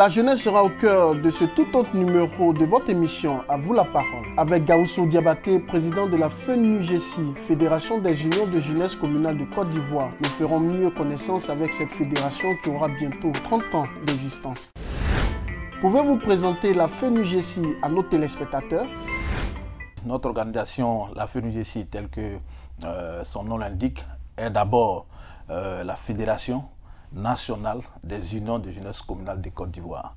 La jeunesse sera au cœur de ce tout autre numéro de votre émission À vous la parole avec Gaoussou Diabaté, président de la FENUGESI, Fédération des unions de jeunesse communale de Côte d'Ivoire. Nous ferons mieux connaissance avec cette fédération qui aura bientôt 30 ans d'existence. Pouvez-vous présenter la FENUGESI à nos téléspectateurs Notre organisation, la FENUGESI, telle que euh, son nom l'indique, est d'abord euh, la fédération nationale des unions de jeunesse communale de Côte d'Ivoire.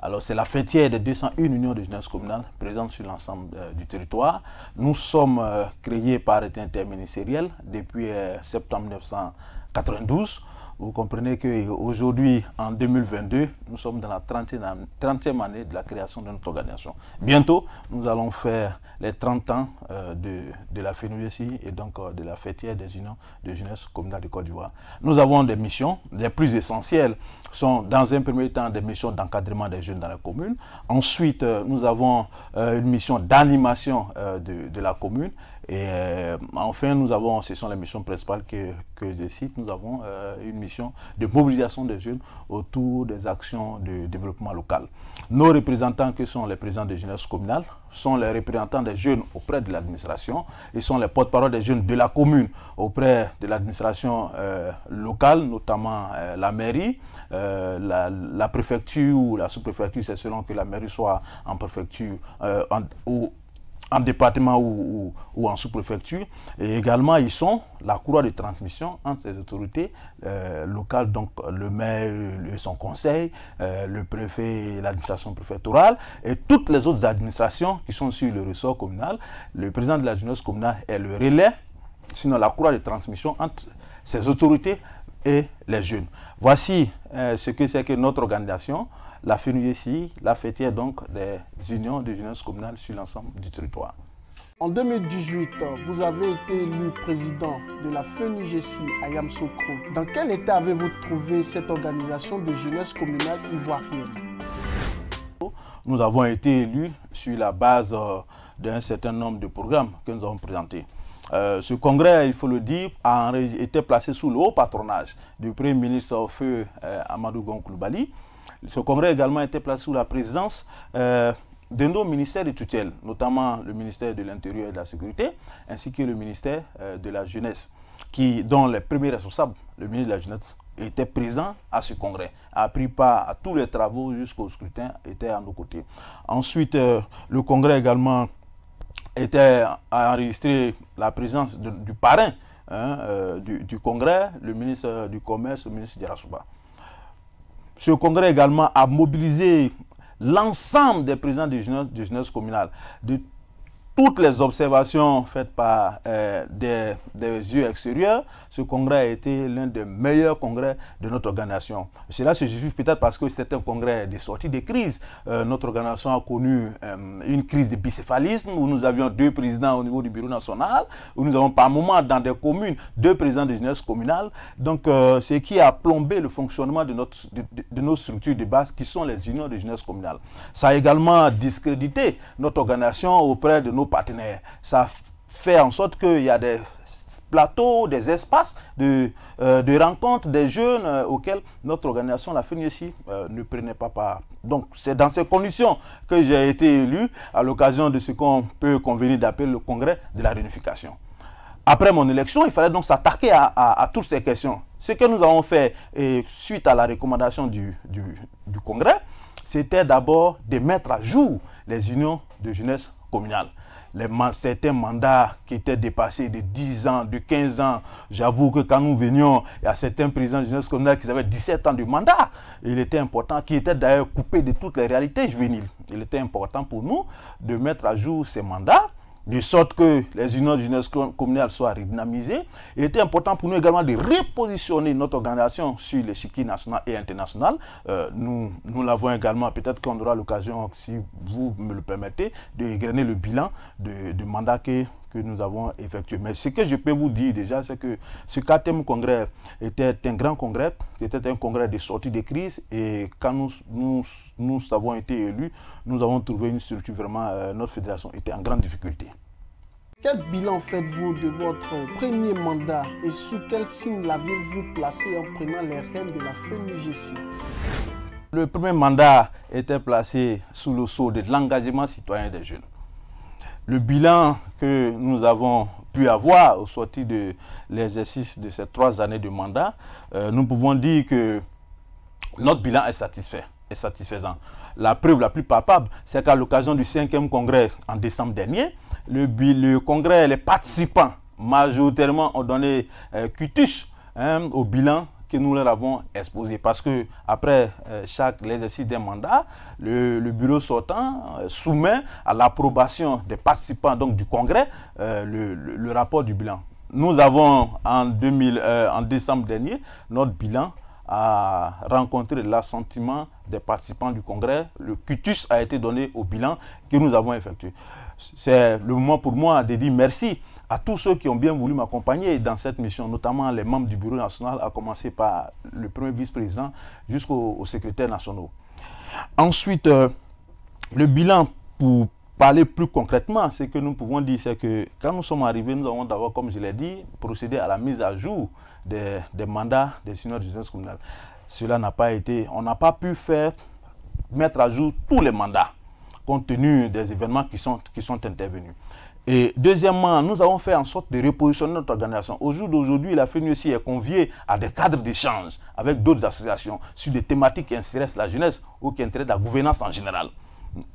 Alors c'est la fêtière des 201 unions de jeunesse communale présentes sur l'ensemble euh, du territoire. Nous sommes euh, créés par l'État interministériel depuis euh, septembre 1992 vous comprenez qu'aujourd'hui, en 2022, nous sommes dans la 30e année de la création de notre organisation. Bientôt, nous allons faire les 30 ans euh, de, la FENUESI et donc euh, de la fêtière des unions de jeunesse communale de Côte d'Ivoire. Nous avons des missions. Les plus essentielles sont, dans un premier temps, des missions d'encadrement des jeunes dans la commune. Ensuite, euh, nous avons une mission d'animation de la commune. Et euh, enfin, nous avons, ce sont les missions principales que, je cite, nous avons euh, une mission de mobilisation des jeunes autour des actions de développement local. Nos représentants, que sont les présidents de jeunesse communale, sont les représentants des jeunes auprès de l'administration, ils sont les porte-parole des jeunes de la commune auprès de l'administration euh, locale, notamment la mairie, la, préfecture ou la sous-préfecture, c'est selon que la mairie soit en préfecture en, ou en département ou, en sous-préfecture. Et également, ils sont la courroie de transmission entre ces autorités euh, locales, donc le maire, et son conseil, euh, le préfet, l'administration préfectorale et toutes les autres administrations qui sont sur le ressort communal. Le président de la jeunesse communale est le relais, sinon la courroie de transmission entre ces autorités et les jeunes. Voici euh, ce que c'est que notre organisation. La FENUGESI, la FETI donc des unions de jeunesse communale sur l'ensemble du territoire. En 2018, vous avez été élu président de la FENUGESI à Yamsoukro. Dans quel état avez-vous trouvé cette organisation de jeunesse communale ivoirienne Nous avons été élus sur la base euh, d'un certain nombre de programmes que nous avons présentés. Euh, ce congrès, il faut le dire, a été placé sous le haut patronage du Premier ministre Feu euh, Amadou Gonkouloubali, ce congrès également était placé sous la présidence euh, de nos ministères de tutelle, notamment le ministère de l'Intérieur et de la Sécurité, ainsi que le ministère euh, de la Jeunesse, qui, dont les premiers responsables, le ministre de la Jeunesse, était présent à ce congrès, a pris part à tous les travaux jusqu'au scrutin, était à nos côtés. Ensuite, euh, le congrès également était à la présence du parrain hein, du, congrès, le ministre du Commerce, le ministre Diarasouba. Ce congrès également à mobiliser l'ensemble des présidents de jeunesse, jeunesse communale, toutes les observations faites par euh, des, yeux extérieurs, ce congrès a été l'un des meilleurs congrès de notre organisation. Cela se justifie peut-être parce que c'est un congrès de sortie de crise. Euh, notre organisation a connu euh, une crise de bicéphalisme où nous avions deux présidents au niveau du bureau national, où nous avons par moment dans des communes deux présidents de jeunesse communale. Donc, ce qui a plombé le fonctionnement de, notre, de, de nos structures de base qui sont les unions de jeunesse communale. Ça a également discrédité notre organisation auprès de nos partenaires. Ça fait en sorte qu'il y a des plateaux, des espaces de, euh, de rencontres des jeunes euh, auxquels notre organisation, la FENIESI, euh, ne prenait pas part. Donc, c'est dans ces conditions que j'ai été élu à l'occasion de ce qu'on peut convenir d'appeler le congrès de la réunification. Après mon élection, il fallait donc s'attaquer à, toutes ces questions. Ce que nous avons fait suite à la recommandation du, du, du congrès, c'était d'abord de mettre à jour les unions de jeunesse communale certains mandats qui étaient dépassés de 10 ans, de 15 ans. J'avoue que quand nous venions, il y a certains présidents de jeunesse qui avaient 17 ans de mandat. Il était important, qui était d'ailleurs coupé de toutes les réalités juvéniles. Il était important pour nous de mettre à jour ces mandats de sorte que les unions jeunesse communales soient redynamisées. Il était important pour nous également de repositionner notre organisation sur les chiquis national et international. Euh, nous nous l'avons également, peut-être qu'on aura l'occasion, si vous me le permettez, de grainer le bilan de mandat que nous avons effectué. Mais ce que je peux vous dire déjà, c'est que ce quatrième congrès était un grand congrès, c'était un congrès de sortie de crise et quand nous, nous, nous avons été élus, nous avons trouvé une structure vraiment, euh, notre fédération était en grande difficulté. Quel bilan faites-vous de votre premier mandat et sous quel signe lavez vous placé en prenant les rênes de la FEMUGC Le premier mandat était placé sous le sceau de l'engagement citoyen des jeunes. Le bilan que nous avons pu avoir au sorti de l'exercice de ces trois années de mandat, euh, nous pouvons dire que notre bilan est satisfait, satisfaisant. La preuve la plus palpable, c'est qu'à l'occasion du 5e congrès en décembre dernier, le, congrès, les participants, majoritairement, ont donné euh, cutus hein, au bilan que nous leur avons exposé. Parce que après euh, chaque exercice d'un mandat, le, bureau sortant euh, soumet à l'approbation des participants donc, du Congrès le, rapport du bilan. Nous avons en, 2000, en décembre dernier notre bilan a rencontré l'assentiment des participants du Congrès. Le cutus a été donné au bilan que nous avons effectué c'est le moment pour moi de dire merci à tous ceux qui ont bien voulu m'accompagner dans cette mission, notamment les membres du Bureau national, à commencer par le premier vice-président jusqu'au secrétaire national. Ensuite, euh, le bilan pour parler plus concrètement, ce que nous pouvons dire, c'est que quand nous sommes arrivés, nous avons d'abord, comme je l'ai dit, procédé à la mise à jour des, mandats des seniors du justice communale. Cela n'a pas été, on n'a pas pu faire mettre à jour tous les mandats compte tenu des événements qui sont, qui sont intervenus. Et deuxièmement, nous avons fait en sorte de repositionner notre organisation. Au jour d'aujourd'hui, la FENUSI est conviée à des cadres d'échange avec d'autres associations sur des thématiques qui intéressent la jeunesse ou qui intéressent la gouvernance en général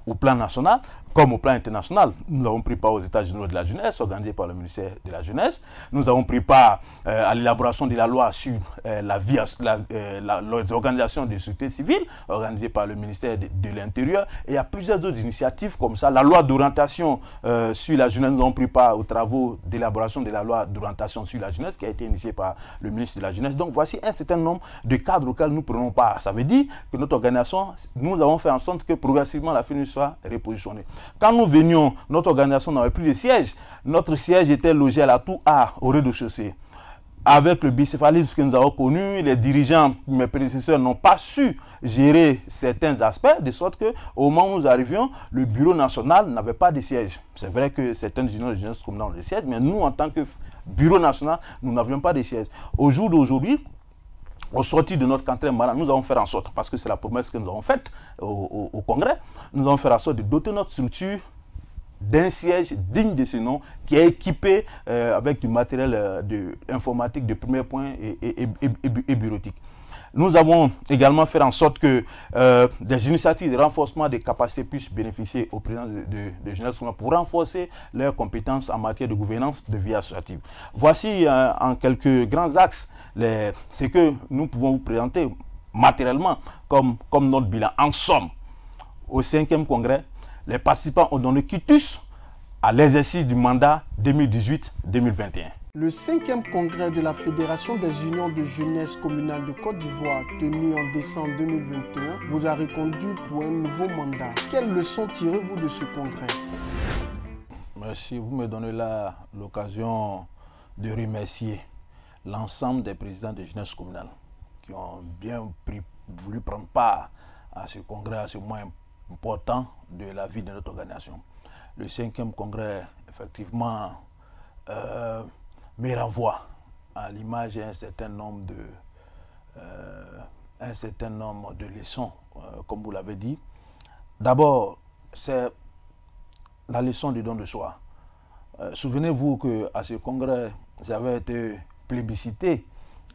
au plan national, comme au plan international. Nous avons pris part aux États généraux de la jeunesse, organisés par le ministère de la jeunesse. Nous avons pris part euh, à l'élaboration de la loi sur euh, la vie, l'organisation la, euh, organisée par le ministère de, l'Intérieur. Et il y a plusieurs autres initiatives comme ça. La loi d'orientation euh, sur la jeunesse, nous avons pris part aux travaux d'élaboration de la loi d'orientation sur la jeunesse qui a été initiée par le ministre de la jeunesse. Donc voici un certain nombre de cadres auxquels nous prenons part. Ça veut dire que notre organisation, nous avons fait en sorte que progressivement la FINU soit repositionnée. Quand nous venions, notre organisation n'avait plus de siège. Notre siège était logé à la Tour A, au rez-de-chaussée. Avec le bicéphalisme que nous avons connu, les dirigeants, mes prédécesseurs, n'ont pas su gérer certains aspects, de sorte que au moment où nous arrivions, le bureau national n'avait pas de siège. C'est vrai que certaines unions de jeunesse comme dans le siège, mais nous, en tant que bureau national, nous n'avions pas de siège. Au jour d'aujourd'hui, au sorti de notre canton nous avons fait en sorte, parce que c'est la promesse que nous avons faite au, Congrès, nous avons fait en sorte de doter notre structure d'un siège digne de ce nom qui est équipé euh, avec du matériel euh, informatique de premier point et, bureautique. Nous avons également fait en sorte que euh, des initiatives de renforcement des capacités puissent bénéficier aux présidents de, de, de pour renforcer leurs compétences en matière de gouvernance de vie associative. Voici en quelques grands axes c'est ce que nous pouvons vous présenter matériellement comme, comme notre bilan. En somme, au 5e congrès, les participants ont donné quitus à l'exercice du mandat 2018-2021. Le 5e congrès de la Fédération des unions de jeunesse communale de Côte d'Ivoire, tenu en décembre 2021, vous a reconduit pour un nouveau mandat. Quelles leçons tirez-vous de ce congrès Merci, vous me donnez là l'occasion de remercier l'ensemble des présidents de jeunesse communale qui ont bien voulu prendre part à ce congrès, à ce moment important de la vie de notre organisation. Le cinquième congrès, effectivement, euh, me renvoie à l'image un certain nombre de, euh, un certain nombre de leçons, euh, comme vous l'avez dit. D'abord, c'est la leçon du don de soi. Souvenez-vous qu'à ce congrès, j'avais été plébiscité.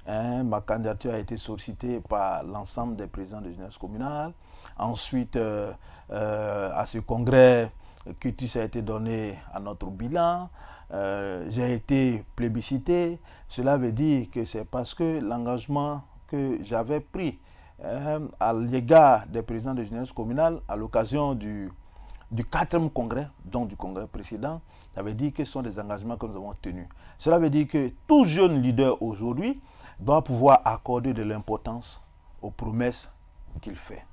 Hein, ma candidature a été sollicitée par l'ensemble des présidents de jeunesse communale. Ensuite, euh, euh, à ce congrès, tu a été donné à notre bilan. Euh, j'ai été plébiscité. Cela veut dire que c'est parce que l'engagement que j'avais pris hein, à l'égard des présidents de jeunesse communale à l'occasion du, du quatrième congrès, donc du congrès précédent, ça veut dire que ce sont des engagements que nous avons tenus. Cela veut dire que tout jeune leader aujourd'hui doit pouvoir accorder de l'importance aux promesses qu'il fait.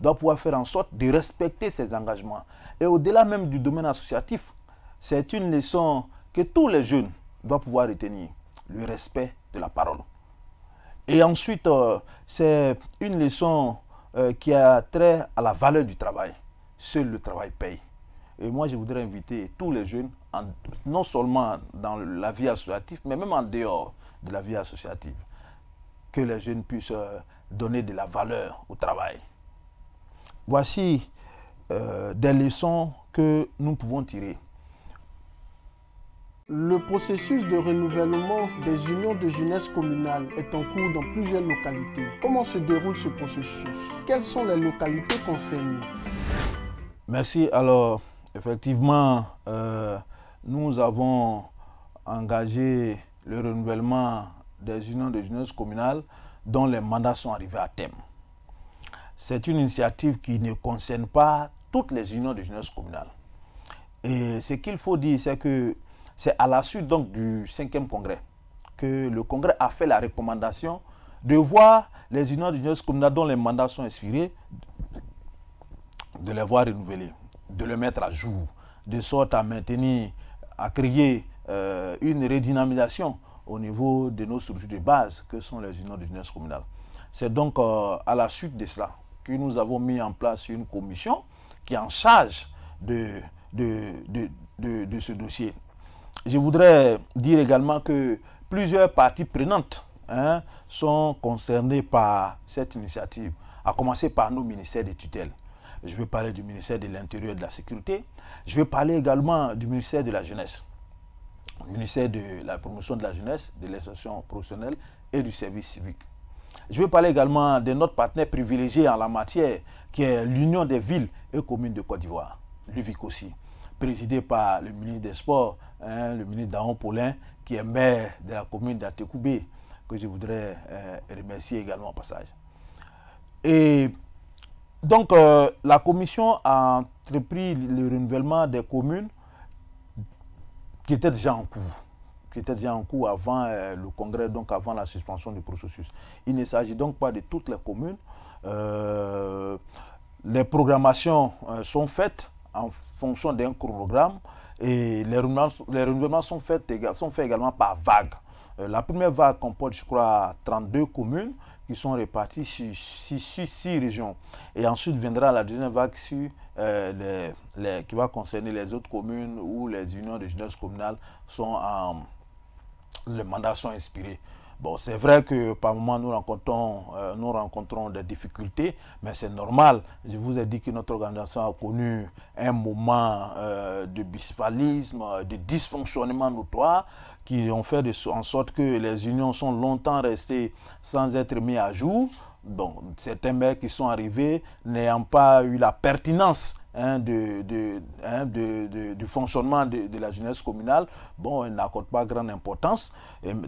Doit pouvoir faire en sorte de respecter ses engagements. Et au-delà même du domaine associatif, c'est une leçon que tous les jeunes doivent pouvoir retenir. Le respect de la parole. Et ensuite, euh, c'est une leçon euh, qui a trait à la valeur du travail. Seul le travail paye. Et moi, je voudrais inviter tous les jeunes, non seulement dans la vie associative, mais même en dehors de la vie associative, que les jeunes puissent euh, donner de la valeur au travail. Voici euh, des leçons que nous pouvons tirer. Le processus de renouvellement des unions de jeunesse communale est en cours dans plusieurs localités. Comment se déroule ce processus Quelles sont les localités concernées Merci. Alors, Effectivement, euh, nous avons engagé le renouvellement des unions de jeunesse communale dont les mandats sont arrivés à thème. C'est une initiative qui ne concerne pas toutes les unions de jeunesse communale. Et ce qu'il faut dire, c'est que c'est à la suite donc du e congrès que le congrès a fait la recommandation de voir les unions de jeunesse communale dont les mandats sont inspirés, de les voir renouvelés de le mettre à jour, de sorte à maintenir, à créer euh, une redynamisation au niveau de nos structures de base que sont les unions de jeunesse communale. C'est donc euh, à la suite de cela que nous avons mis en place une commission qui est en charge de, de, ce dossier. Je voudrais dire également que plusieurs parties prenantes hein, sont concernées par cette initiative, à commencer par nos ministères de tutelle je vais parler du ministère de l'Intérieur et de la Sécurité, je vais parler également du ministère de la Jeunesse, du ministère de la promotion de la jeunesse, de l'insertion professionnelle et du service civique. Je vais parler également de notre partenaire privilégié en la matière, qui est l'Union des villes et communes de Côte d'Ivoire, l'UVIC aussi, présidé par le ministre des Sports, hein, le ministre Daon Paulin, qui est maire de la commune d'Atekoubé, que je voudrais euh, remercier également au passage. Et donc, euh, la commission a entrepris le renouvellement des communes qui étaient déjà en cours, qui étaient déjà en cours avant euh, le congrès, donc avant la suspension du processus. Il ne s'agit donc pas de toutes les communes. Euh, les programmations sont faites en fonction d'un chronogramme et les renouvellements, sont, faits, sont faits également par vagues. la première vague comporte, je crois, 32 communes qui sont répartis sur six, régions. Et ensuite viendra la deuxième vague euh, qui va concerner les autres communes où les unions de jeunesse communale sont en... Les mandats sont inspirés. Bon, c'est vrai que par moments euh, nous rencontrons, des difficultés, mais c'est normal. Je vous ai dit que notre organisation a connu un moment euh, de bisphalisme, euh, de dysfonctionnement notoire, qui ont fait en sorte que les unions sont longtemps restées sans être mises à jour bon, certains maires qui sont arrivés n'ayant pas eu la pertinence hein, hein, de, du fonctionnement de, la jeunesse communale, bon, ils n'accordent pas grande importance.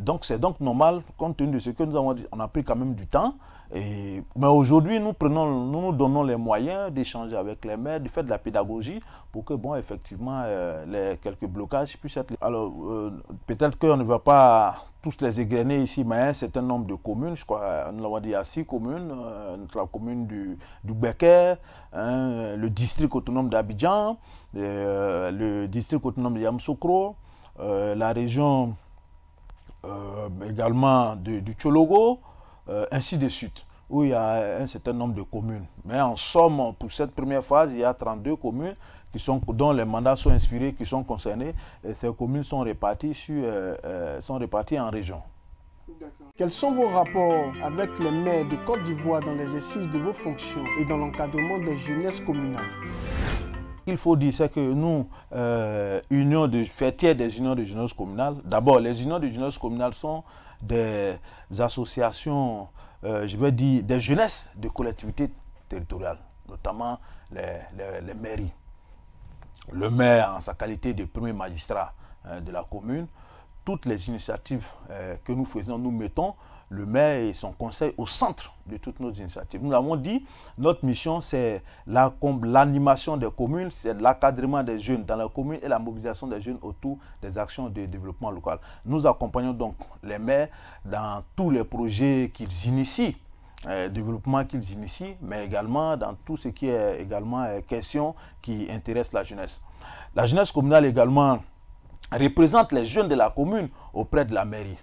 donc c'est donc normal, compte tenu de ce que nous avons dit, on a pris quand même du temps. mais aujourd'hui, nous, prenons, nous donnons les moyens d'échanger avec les maires, de faire de la pédagogie pour que, bon, effectivement, euh, les quelques blocages puissent être... Alors, euh, peut-être qu'on ne va pas tous les égrenés ici, mais un certain nombre de communes, je crois, euh, nous l'avons dit, à six communes, euh, la commune du, du Becker, hein, le district autonome d'Abidjan, euh, le district autonome de Yamsoukro, la région également de, du Chologo, ainsi de suite, où il y a un certain nombre de communes. Mais en somme, pour cette première phase, il y a 32 communes dont les mandats sont inspirés, qui sont concernés, ces communes sont réparties, euh, euh, en région. Quels sont vos rapports avec les maires de Côte d'Ivoire dans l'exercice de vos fonctions et dans l'encadrement des jeunesses communales il faut dire, c'est que nous, euh, union de, fêtiers des unions de jeunesse communale, d'abord, les unions de jeunesse communale sont des associations, je veux dire, des jeunesses de collectivités territoriales, notamment les mairies le maire en sa qualité de premier magistrat euh, de la commune, toutes les initiatives euh, que nous faisons, nous mettons le maire et son conseil au centre de toutes nos initiatives. Nous avons dit, notre mission, c'est l'animation des communes, c'est l'encadrement des jeunes dans la commune et la mobilisation des jeunes autour des actions de développement local. Nous accompagnons donc les maires dans tous les projets qu'ils initient euh, développement qu'ils initient, mais également dans tout ce qui est également euh, question qui intéresse la jeunesse. La jeunesse communale également représente les jeunes de la commune auprès de la mairie.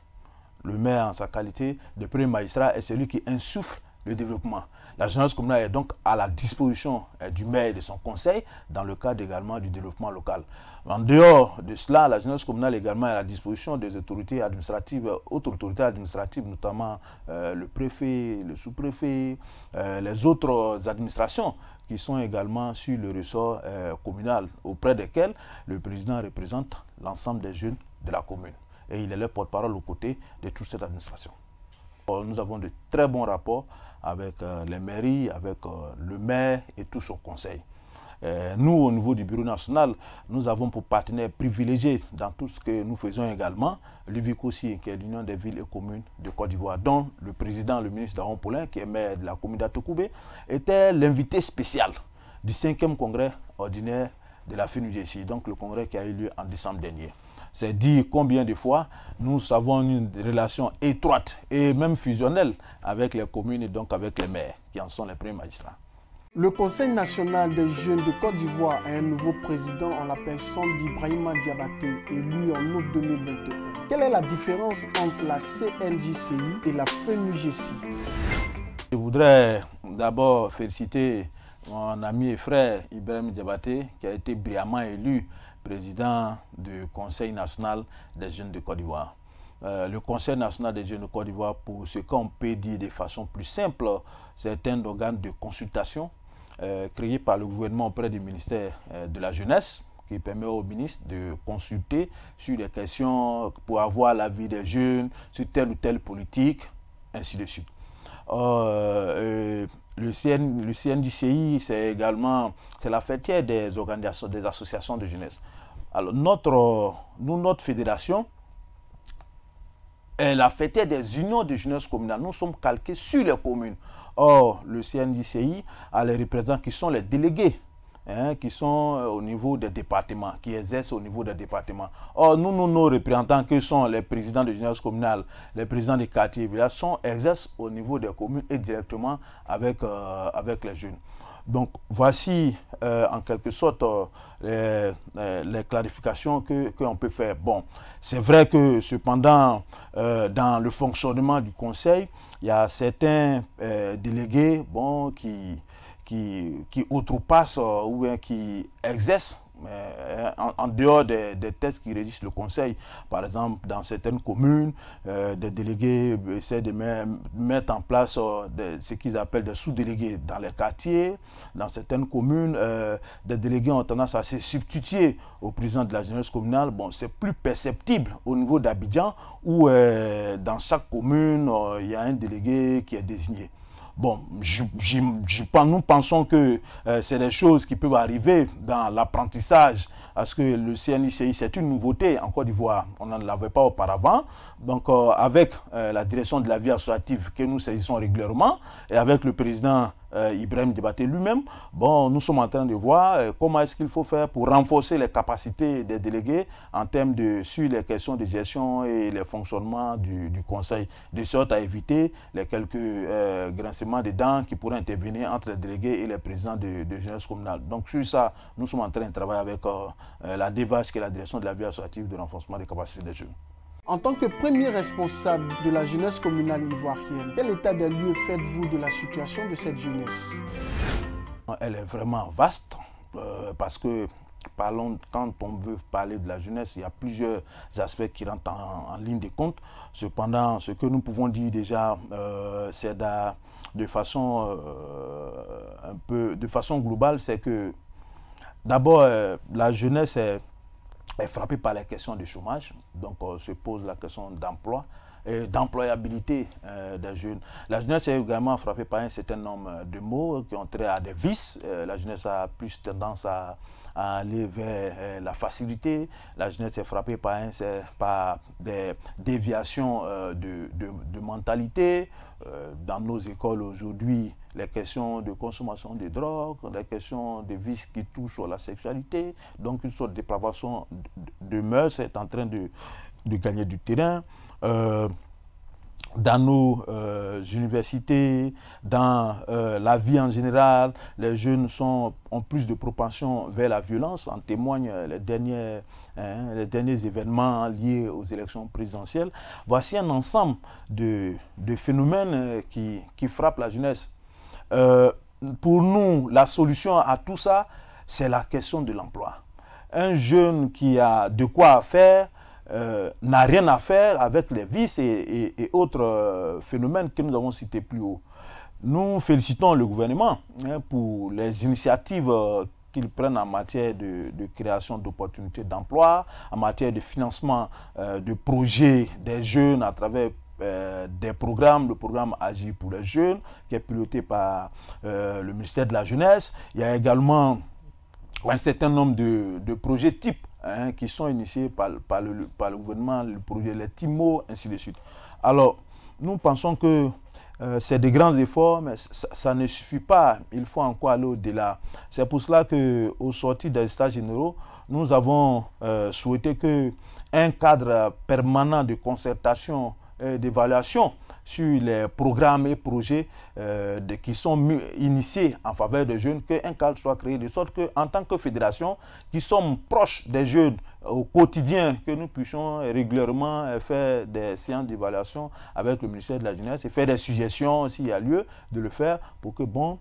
Le maire, en sa qualité de premier magistrat, est celui qui insuffle le développement. La jeunesse communale est donc à la disposition euh, du maire et de son conseil dans le cadre également du développement local. En dehors de cela, la jeunesse communale est également à la disposition des autorités administratives, euh, autres autorités administratives, notamment euh, le préfet, le sous-préfet, les autres administrations qui sont également sur le ressort communal, auprès desquels le président représente l'ensemble des jeunes de la commune. Et il est le porte-parole aux côtés de toute cette administration. Nous avons de très bons rapports avec euh, les mairies, avec euh, le maire et tout son conseil. Euh, nous, au niveau du Bureau national, nous avons pour partenaire privilégié dans tout ce que nous faisons également aussi qui est l'Union des villes et communes de Côte d'Ivoire, dont le président, le ministre Daron Poulin, qui est maire de la commune d'Atokoubé, était l'invité spécial du 5e congrès ordinaire de la FINUGC, donc le congrès qui a eu lieu en décembre dernier. C'est dire combien de fois nous avons une relation étroite et même fusionnelle avec les communes et donc avec les maires qui en sont les premiers magistrats. Le Conseil national des jeunes de Côte d'Ivoire a un nouveau président en la personne d'Ibrahima Diabaté, élu en août 2022. Quelle est la différence entre la CNJCI et la FENUGCI Je voudrais d'abord féliciter mon ami et frère Ibrahim Diabaté qui a été brillamment élu président du Conseil national des jeunes de Côte d'Ivoire. Euh, le Conseil national des jeunes de Côte d'Ivoire, pour ce qu'on peut dire de façon plus simple, c'est un organe de consultation euh, créé par le gouvernement auprès du ministère euh, de la Jeunesse qui permet au ministre de consulter sur des questions pour avoir l'avis des jeunes, sur telle ou telle politique, ainsi de suite le, CN, le CNDCI, c'est également la fêtière des organisations, des associations de jeunesse. Alors, notre, nous, notre fédération est la fêtière des unions de jeunesse communale. Nous sommes calqués sur les communes. Or, le CNDCI a les représentants qui sont les délégués Hein, qui sont euh, au niveau des départements, qui exercent au niveau des départements. Or, nous, nous, nos représentants que sont les présidents de jeunesse communale, les présidents des quartiers villages, sont, exercent au niveau des communes et directement avec, euh, avec les jeunes. Donc, voici euh, en quelque sorte les, clarifications que qu'on peut faire. Bon, c'est vrai que cependant, dans le fonctionnement du Conseil, il y a certains délégués bon, qui, qui, qui outrepassent euh, ou bien qui exerce euh, en, dehors des, des, qui régissent le conseil, par exemple, dans certaines communes, euh, des délégués essaient de mettre en place ce qu'ils appellent des sous-délégués dans les quartiers. Dans certaines communes, des délégués ont tendance à se substituer au président de la jeunesse communale. Bon, c'est plus perceptible au niveau d'Abidjan où dans chaque commune, il y a un délégué qui est désigné. Bon, nous pensons que euh, c'est des choses qui peuvent arriver dans l'apprentissage, parce que le CNICI, c'est une nouveauté en Côte d'Ivoire. On ne l'avait pas auparavant. Donc, euh, avec euh, la direction de la vie associative que nous saisissons régulièrement, et avec le président euh, Ibrahim débattait lui-même. Bon, nous sommes en train de voir euh, comment est-ce qu'il faut faire pour renforcer les capacités des délégués en termes de sur les questions de gestion et les fonctionnement du, Conseil, de sorte à éviter les quelques euh, grincements de dents qui pourraient intervenir entre les délégués et les présidents de, jeunesse communale. Donc sur ça, nous sommes en train de travailler avec la DEVAS, qui est la direction de la vie associative de renforcement des capacités des jeunes. En tant que premier responsable de la jeunesse communale ivoirienne, quel état des lieux faites-vous de la situation de cette jeunesse Elle est vraiment vaste euh, parce que quand on veut parler de la jeunesse, il y a plusieurs aspects qui rentrent en, ligne de compte. Cependant, ce que nous pouvons dire déjà, euh, c'est de, façon euh, un peu de façon globale, c'est que d'abord la jeunesse est est frappé par la question du chômage, donc on euh, se pose la question d'emploi et euh, d'employabilité euh, des jeunes. La jeunesse est également frappée par un certain nombre de mots qui ont trait à des vices. la jeunesse a plus tendance à à aller vers euh, la facilité. La jeunesse est frappée par, un, par des déviations euh, de, mentalité. Euh, dans nos écoles aujourd'hui, les questions de consommation de drogue, les questions de vices qui touchent à la sexualité. Donc une sorte de dépravation de, mœurs est en train de, gagner du terrain dans nos euh, universités, dans euh, la vie en général. Les jeunes sont, ont plus de propension vers la violence, en témoignent les derniers, hein, les derniers événements liés aux élections présidentielles. Voici un ensemble de, de phénomènes euh, qui, qui, frappent la jeunesse. pour nous, la solution à tout ça, c'est la question de l'emploi. Un jeune qui a de quoi faire, euh, n'a rien à faire avec les vices et, autres euh, phénomènes que nous avons cités plus haut. Nous félicitons le gouvernement hein, pour les initiatives euh, qu'il prend en matière de, création d'opportunités d'emploi, en matière de financement de projets des jeunes à travers des programmes, le programme Agir pour les jeunes, qui est piloté par le ministère de la Jeunesse. Il y a également un certain nombre de, de projets types Hein, qui sont initiés par, par, le, par le gouvernement, le projet, les TIMO, ainsi de suite. Alors, nous pensons que euh, c'est de grands efforts, mais ça, ne suffit pas. Il faut encore aller au-delà. C'est pour cela qu'au sorti des états généraux, nous avons euh, souhaité qu'un cadre permanent de concertation et d'évaluation sur les programmes et projets euh, qui sont initiés en faveur des jeunes, qu'un cadre soit créé de sorte qu'en tant que fédération, qui sommes proches des jeunes au quotidien, que nous puissions régulièrement euh, faire des séances d'évaluation avec le ministère de la Jeunesse et faire des suggestions s'il y a lieu de le faire pour que bon,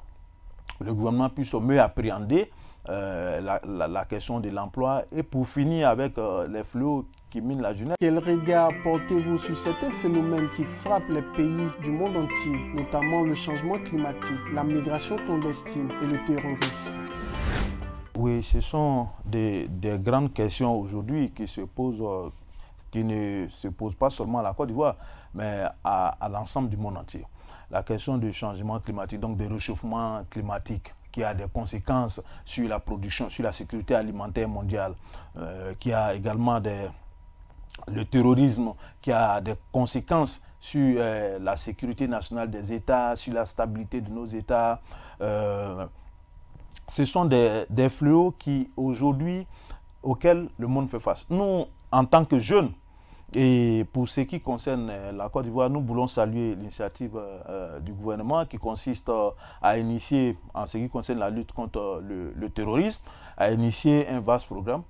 le gouvernement puisse mieux appréhender euh, la, question de l'emploi et pour finir avec euh, les flots qui minent la jeunesse. Quel regard portez-vous sur certains phénomènes qui frappent les pays du monde entier, notamment le changement climatique, la migration clandestine et le terrorisme Oui, ce sont des, grandes questions aujourd'hui qui se posent, euh, qui ne se posent pas seulement à la Côte d'Ivoire, mais à, à l'ensemble du monde entier. La question du changement climatique, donc du réchauffement climatique, qui a des conséquences sur la production, sur la sécurité alimentaire mondiale, euh, qui a également des, le terrorisme, qui a des conséquences sur euh, la sécurité nationale des États, sur la stabilité de nos États. Euh, ce sont des, des fléaux qui, aujourd'hui, auxquels le monde fait face. Nous, en tant que jeunes, et pour ce qui concerne euh, la Côte d'Ivoire, nous voulons saluer l'initiative euh, euh, du gouvernement qui consiste à initier, en ce qui concerne la lutte contre le, terrorisme, à initier un vaste programme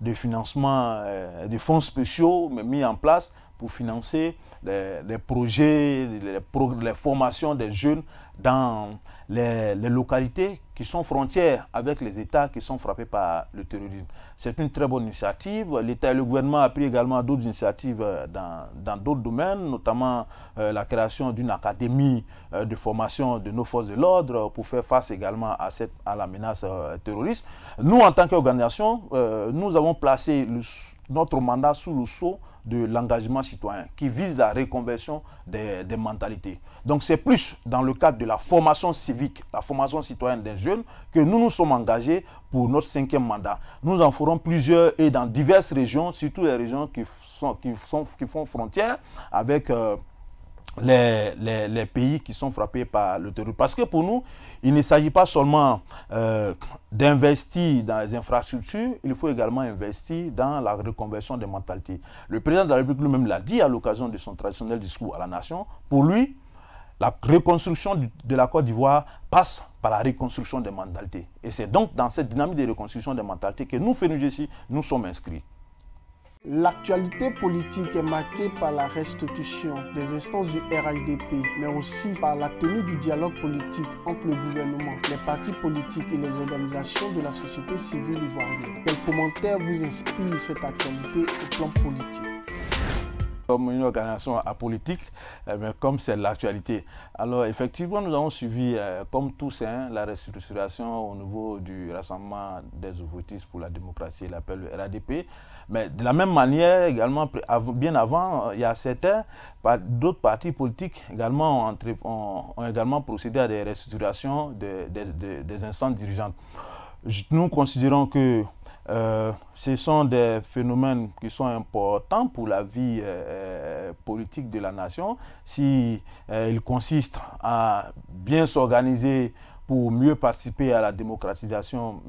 de financement des fonds spéciaux mis en place pour financer les, projets, les, formations des jeunes dans les, localités qui sont frontières avec les États qui sont frappés par le terrorisme. C'est une très bonne initiative. L'État et le gouvernement a pris également d'autres initiatives euh, dans d'autres domaines, notamment euh, la création d'une académie euh, de formation de nos forces de l'ordre pour faire face également à, cette, à la menace terroriste. Nous, en tant qu'organisation, nous avons placé notre mandat sous le sceau de l'engagement citoyen qui vise la reconversion des, mentalités. Donc c'est plus dans le cadre de la formation civique, la formation citoyenne des jeunes, que nous nous sommes engagés pour notre cinquième mandat. Nous en ferons plusieurs et dans diverses régions, surtout les régions qui, sont, qui, sont, qui font frontière avec... Euh, les, pays qui sont frappés par le terrorisme. Parce que pour nous, il ne s'agit pas seulement euh, d'investir dans les infrastructures, il faut également investir dans la reconversion des mentalités. Le président de la République lui-même l'a dit à l'occasion de son traditionnel discours à la nation. Pour lui, la reconstruction de la Côte d'Ivoire passe par la reconstruction des mentalités. Et c'est donc dans cette dynamique de reconstruction des mentalités que nous, ici nous sommes inscrits. L'actualité politique est marquée par la restitution des instances du RHDP, mais aussi par la tenue du dialogue politique entre le gouvernement, les partis politiques et les organisations de la société civile ivoirienne. Quel commentaire vous inspire cette actualité au plan politique comme une organisation apolitique, mais eh comme c'est l'actualité. Alors effectivement, nous avons suivi, eh, comme tous, hein, la restructuration au niveau du Rassemblement des ouvriers pour la démocratie, l'appel RADP. Mais de la même manière, également, bien avant, euh, il y a certains, d'autres partis politiques également ont, ont, également procédé à des restitutions des instances dirigeantes. Nous considérons que euh, ce sont des phénomènes qui sont importants pour la vie euh, politique de la nation. Si euh, consistent à bien s'organiser pour mieux participer à la démocratisation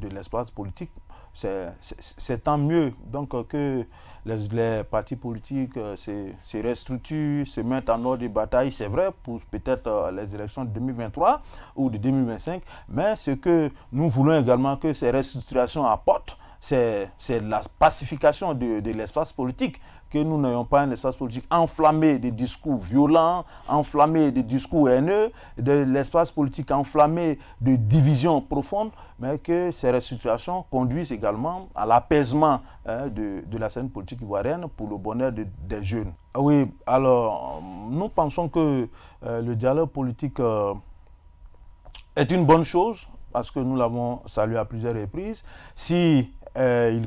de l'espace politique, c'est tant mieux donc euh, que les, partis politiques euh, se, se, restructurent, se mettent en ordre de bataille, c'est vrai, pour peut-être euh, les élections de 2023 ou de 2025, mais ce que nous voulons également que ces restructurations apportent, c'est la pacification de l'espace politique, que nous n'ayons pas un espace politique enflammé de discours violents, enflammé de discours haineux, de l'espace politique enflammé de divisions profondes, mais que ces situations conduisent également à l'apaisement hein, de, la scène politique ivoirienne pour le bonheur des jeunes. Ah oui, alors nous pensons que euh, le dialogue politique euh, est une bonne chose parce que nous l'avons salué à plusieurs reprises. Si euh,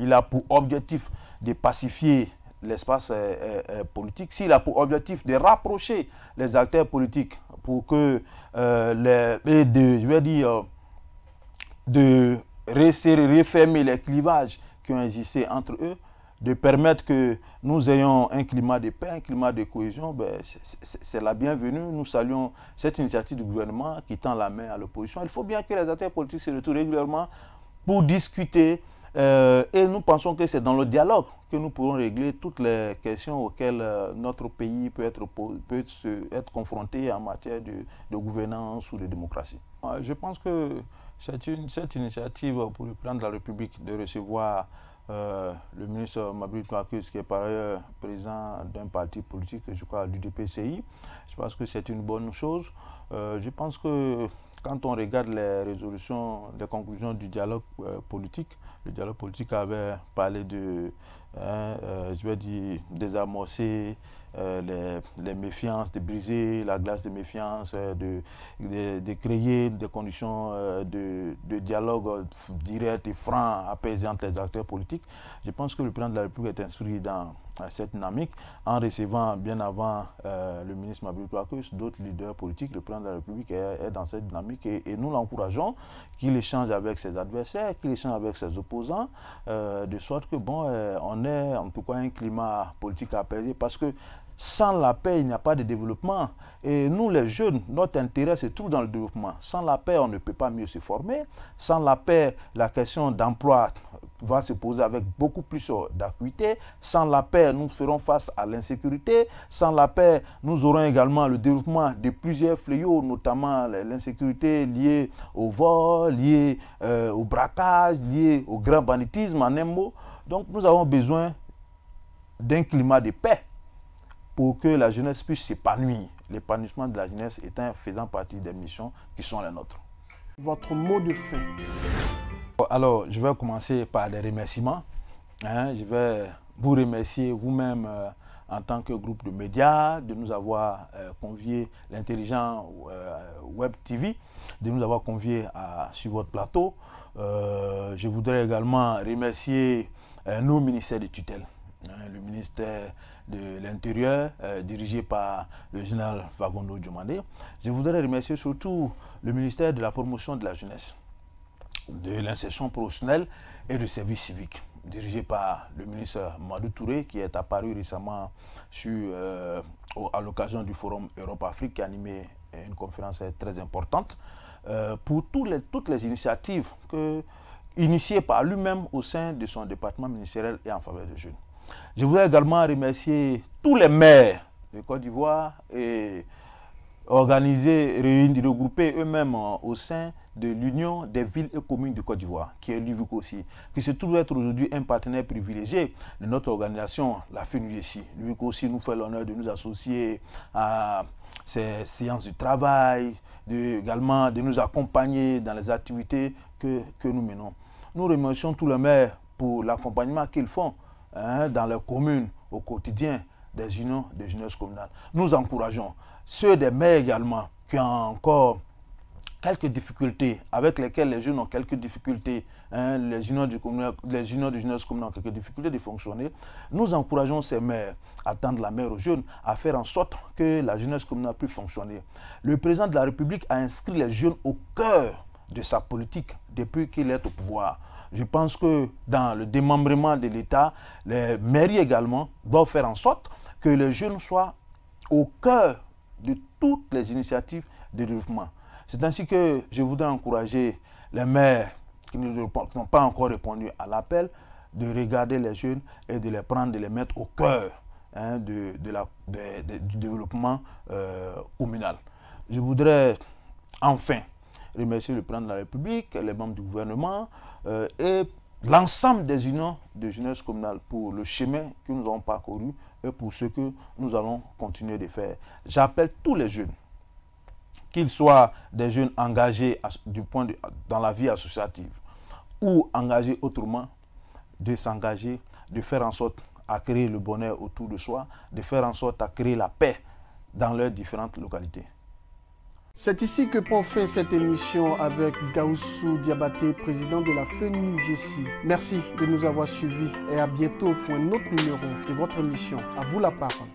il, a pour objectif de pacifier l'espace euh, euh, euh, politique, s'il a pour objectif de rapprocher les acteurs politiques pour que les, de, je vais dire, de resserrer, refermer les clivages qui ont existé entre eux, de permettre que nous ayons un climat de paix, un climat de cohésion, ben, c'est la bienvenue. Nous saluons cette initiative du gouvernement qui tend la main à l'opposition. Il faut bien que les acteurs politiques se retrouvent régulièrement pour discuter euh, et nous pensons que c'est dans le dialogue que nous pourrons régler toutes les questions auxquelles euh, notre pays peut être, peut être confronté en matière de, de, gouvernance ou de démocratie. Euh, je pense que cette initiative pour le plan de la République de recevoir le ministre Mabri Marcus, qui est par ailleurs président d'un parti politique, je crois, du DPCI, je pense que c'est une bonne chose. je pense que quand on regarde les résolutions, les conclusions du dialogue euh, politique, le dialogue politique avait parlé de, hein, euh, je vais dire, désamorcer euh, les, méfiances, de briser la glace des méfiances, de, créer des conditions de, dialogue direct et franc, apaisant les acteurs politiques. Je pense que le plan de la République est inscrit dans cette dynamique en recevant bien avant euh, le ministre Mabil Plakus, d'autres leaders politiques, le président de la République est, dans cette dynamique et, nous l'encourageons qu'il échange avec ses adversaires, qu'il échange avec ses opposants, euh, de sorte que bon, euh, on ait en tout cas un climat politique apaisé parce que sans la paix, il n'y a pas de développement. Et nous, les jeunes, notre intérêt c'est tout dans le développement. Sans la paix, on ne peut pas mieux se former. Sans la paix, la question d'emploi va se poser avec beaucoup plus euh, d'acuité. Sans la paix, nous ferons face à l'insécurité. Sans la paix, nous aurons également le développement de plusieurs fléaux, notamment l'insécurité liée au vol, liée euh, au braquage, liée au grand banditisme, en un mot. Donc nous avons besoin d'un climat de paix pour que la jeunesse puisse s'épanouir. L'épanouissement de la jeunesse étant faisant partie des missions qui sont les nôtres. Votre mot de fin alors, je vais commencer par des remerciements. Hein. je vais vous remercier vous-même euh, en tant que groupe de médias de nous avoir convié euh, conviés, l'intelligent euh, Web TV, de nous avoir conviés sur votre plateau. je voudrais également remercier nos ministères de tutelle hein, le ministère de l'Intérieur, dirigé par le général Fagondo Diomandé. Je voudrais remercier surtout le ministère de la promotion de la jeunesse de l'insertion professionnelle et du service civique, dirigé par le ministre Madou Touré, qui est apparu récemment sur, euh, à l'occasion du forum Europe-Afrique, qui a animé une conférence très importante, euh, pour les, toutes les initiatives que, initiées par lui-même au sein de son département ministériel et en faveur des jeunes. Je voudrais également remercier tous les maires de Côte d'Ivoire et organiser, réunir, regrouper eux-mêmes euh, au sein de l'Union des villes et communes de Côte d'Ivoire, qui est l'UVIC aussi, qui se trouve être aujourd'hui un partenaire privilégié de notre organisation, la FENUESI. L'UVIC aussi nous fait l'honneur de nous associer à ces séances de travail, de, également de nous accompagner dans les activités que, que nous menons. Nous remercions tous les maires pour l'accompagnement qu'ils font hein, dans leurs communes au quotidien des unions des jeunesse communales Nous encourageons ceux des maires également qui ont encore quelques difficultés, avec lesquelles les jeunes ont quelques difficultés, hein, les unions du les unions jeunesse ont quelques difficultés de fonctionner, nous encourageons ces maires à tendre la mère aux jeunes, à faire en sorte que la jeunesse communale puisse fonctionner. Le président de la République a inscrit les jeunes au cœur de sa politique depuis qu'il est au pouvoir. Je pense que dans le démembrement de l'État, les mairies également doivent faire en sorte que les jeunes soient au cœur de toutes les initiatives de développement. C'est ainsi que je voudrais encourager les maires qui n'ont pas encore répondu à l'appel de regarder les jeunes et de les prendre, de les mettre au cœur hein, de, la, du développement euh, communal. Je voudrais enfin remercier le président de la République, les membres du gouvernement euh, et l'ensemble des unions de jeunesse communale pour le chemin que nous avons parcouru et pour ce que nous allons continuer de faire. J'appelle tous les jeunes qu'ils soient des jeunes engagés du point dans la vie associative ou engagés autrement, de s'engager, de faire en sorte à créer le bonheur autour de soi, de faire en sorte à créer la paix dans leurs différentes localités. C'est ici que prend fin cette émission avec Gaussou Diabaté, président de la FENUGC. Merci de nous avoir suivis et à bientôt pour un autre numéro de votre émission. À vous la parole.